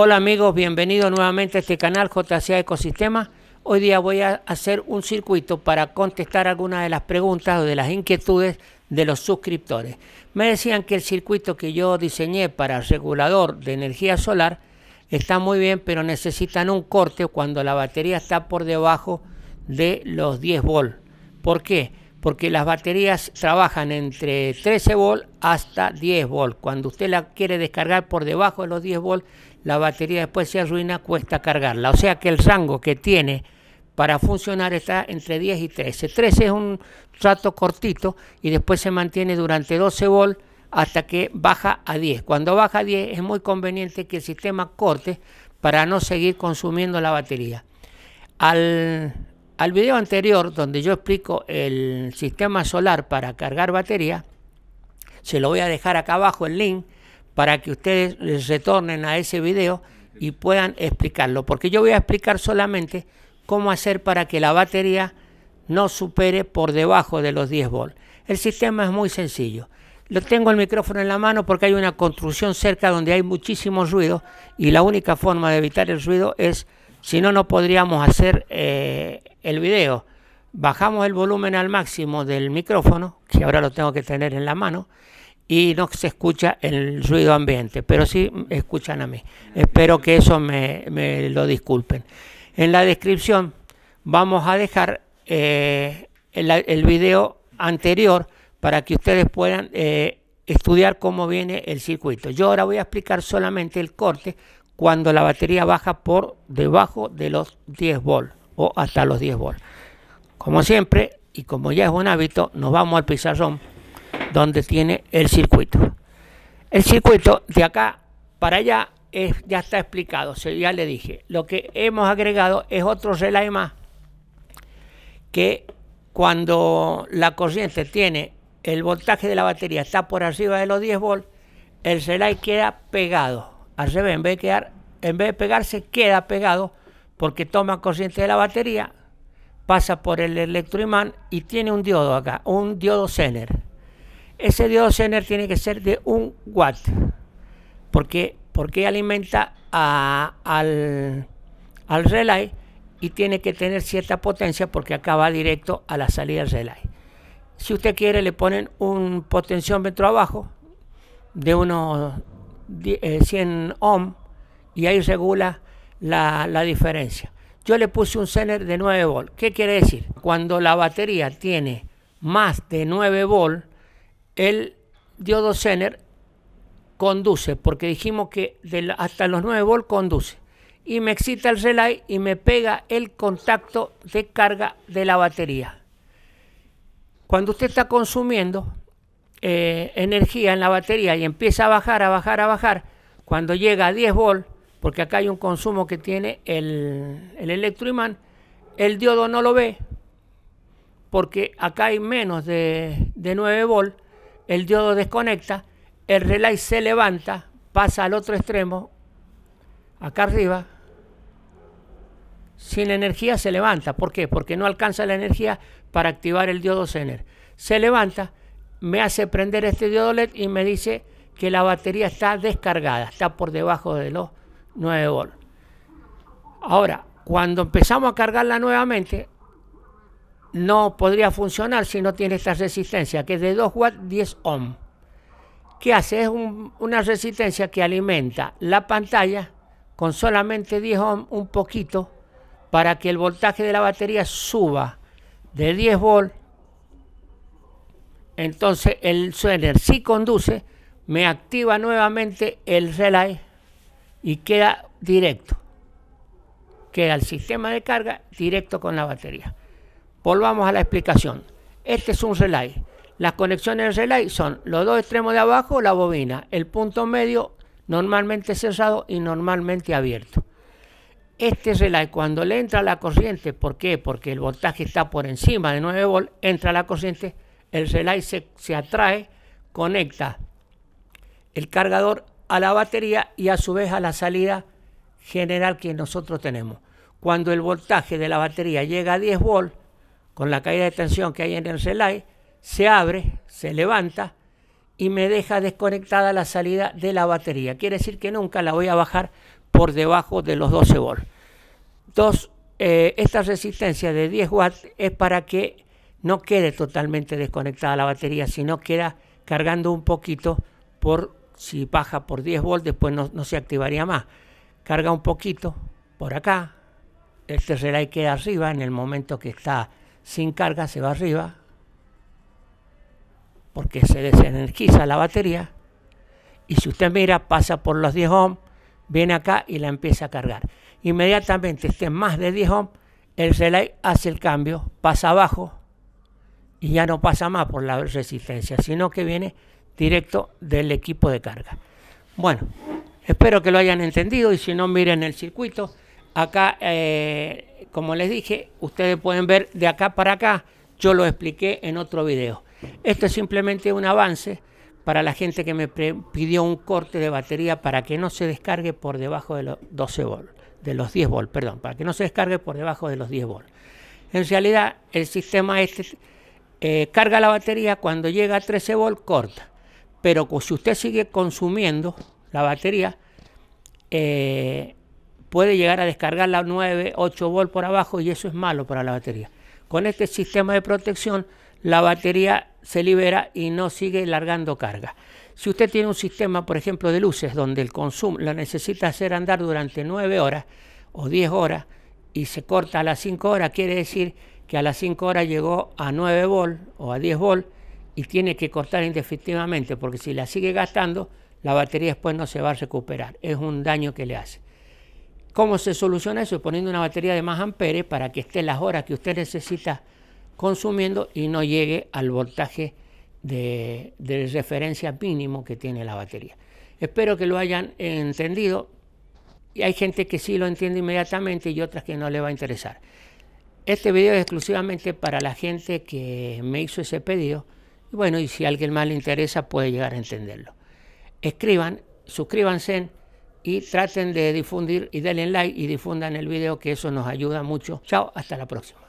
Hola amigos, bienvenidos nuevamente a este canal JCA Ecosistema. Hoy día voy a hacer un circuito para contestar algunas de las preguntas o de las inquietudes de los suscriptores. Me decían que el circuito que yo diseñé para regulador de energía solar está muy bien, pero necesitan un corte cuando la batería está por debajo de los 10 volts. ¿Por qué? porque las baterías trabajan entre 13 volt hasta 10 volt. Cuando usted la quiere descargar por debajo de los 10 volt, la batería después se arruina, cuesta cargarla. O sea que el rango que tiene para funcionar está entre 10 y 13. 13 es un trato cortito y después se mantiene durante 12 volt hasta que baja a 10. Cuando baja a 10 es muy conveniente que el sistema corte para no seguir consumiendo la batería. Al al video anterior, donde yo explico el sistema solar para cargar batería, se lo voy a dejar acá abajo el link para que ustedes retornen a ese video y puedan explicarlo, porque yo voy a explicar solamente cómo hacer para que la batería no supere por debajo de los 10 volts. El sistema es muy sencillo. Lo tengo el micrófono en la mano porque hay una construcción cerca donde hay muchísimo ruido y la única forma de evitar el ruido es si no, no podríamos hacer eh, el video. Bajamos el volumen al máximo del micrófono, que ahora lo tengo que tener en la mano, y no se escucha el ruido ambiente, pero sí escuchan a mí. Espero que eso me, lo disculpen. En la descripción vamos a dejar eh, el, video anterior para que ustedes puedan eh, estudiar cómo viene el circuito. Yo ahora voy a explicar solamente el corte cuando la batería baja por debajo de los 10 volts o hasta los 10 volts. Como siempre, y como ya es un hábito, nos vamos al pizarrón donde tiene el circuito. El circuito de acá para allá es, ya está explicado, ya le dije. Lo que hemos agregado es otro relay más que cuando la corriente tiene el voltaje de la batería está por arriba de los 10 volts, el relay queda pegado al revés, en vez de, en pegarse, queda pegado porque toma corriente de la batería, pasa por el electroimán y tiene un diodo acá, un diodo Zener. Ese diodo Zener tiene que ser de un watt, porque, porque alimenta al, al relay y tiene que tener cierta potencia porque acá va directo a la salida del relay. Si usted quiere le ponen un potenciómetro abajo de unos 100 eh, ohm y ahí regula la, la diferencia. Yo le puse un zener de 9 volt. ¿Qué quiere decir? Cuando la batería tiene más de 9 volts, el diodo zener conduce, porque dijimos que hasta los 9 volts conduce. Y me excita el relay y me pega el contacto de carga de la batería. Cuando usted está consumiendo, eh, energía en la batería y empieza a bajar, a bajar, a bajar, cuando llega a 10 volt, porque acá hay un consumo que tiene el, electroimán, el diodo no lo ve, porque acá hay menos de, 9 volt, el diodo desconecta, el relay se levanta, pasa al otro extremo, acá arriba, sin energía se levanta. ¿Por qué? Porque no alcanza la energía para activar el diodo Zener. Se levanta me hace prender este diodo LED y me dice que la batería está descargada, está por debajo de los 9 volts. Ahora, cuando empezamos a cargarla nuevamente, no podría funcionar si no tiene esta resistencia, que es de 2 watts 10 ohm. ¿Qué hace? Es una resistencia que alimenta la pantalla con solamente 10 ohm un poquito para que el voltaje de la batería suba de 10 volts entonces el suéner si conduce, me activa nuevamente el relay y queda directo. Queda el sistema de carga directo con la batería. Volvamos a la explicación. Este es un relay. Las conexiones del relay son los dos extremos de abajo, la bobina, el punto medio normalmente cerrado y normalmente abierto. Este relay cuando le entra la corriente, ¿por qué? Porque el voltaje está por encima de 9 volts, entra la corriente el relay se, atrae, conecta el cargador a la batería y a su vez a la salida general que nosotros tenemos. Cuando el voltaje de la batería llega a 10 volts, con la caída de tensión que hay en el relay, se abre, se levanta y me deja desconectada la salida de la batería. Quiere decir que nunca la voy a bajar por debajo de los 12 volts. Dos, eh, esta resistencia de 10 watts es para que no quede totalmente desconectada la batería, sino queda cargando un poquito por si baja por 10 volts, después no, se activaría más. Carga un poquito por acá, este relay queda arriba, en el momento que está sin carga se va arriba, porque se desenergiza la batería. Y si usted mira, pasa por los 10 ohms, viene acá y la empieza a cargar. Inmediatamente esté más de 10 ohms, el relay hace el cambio, pasa abajo, y ya no pasa más por la resistencia, sino que viene directo del equipo de carga. Bueno, espero que lo hayan entendido y si no, miren el circuito. Acá, eh, como les dije, ustedes pueden ver de acá para acá, yo lo expliqué en otro video. Esto es simplemente un avance para la gente que me pidió un corte de batería para que no se descargue por debajo de los 12 volts, de los 10 volts, perdón, para que no se descargue por debajo de los 10 volts. En realidad, el sistema este eh, carga la batería, cuando llega a 13 volts corta. Pero si usted sigue consumiendo la batería, eh, puede llegar a descargar la 9, 8 volts por abajo y eso es malo para la batería. Con este sistema de protección, la batería se libera y no sigue largando carga. Si usted tiene un sistema, por ejemplo, de luces donde el consumo lo necesita hacer andar durante 9 horas o 10 horas y se corta a las 5 horas, quiere decir que a las 5 horas llegó a 9 volt o a 10 volt y tiene que cortar indefectivamente, porque si la sigue gastando, la batería después no se va a recuperar. Es un daño que le hace. ¿Cómo se soluciona eso? Poniendo una batería de más amperes para que esté las horas que usted necesita consumiendo y no llegue al voltaje de, de referencia mínimo que tiene la batería. Espero que lo hayan entendido. Y hay gente que sí lo entiende inmediatamente y otras que no le va a interesar. Este video es exclusivamente para la gente que me hizo ese pedido. Y bueno, y si a alguien más le interesa, puede llegar a entenderlo. Escriban, suscríbanse y traten de difundir y denle like y difundan el video, que eso nos ayuda mucho. Chao, hasta la próxima.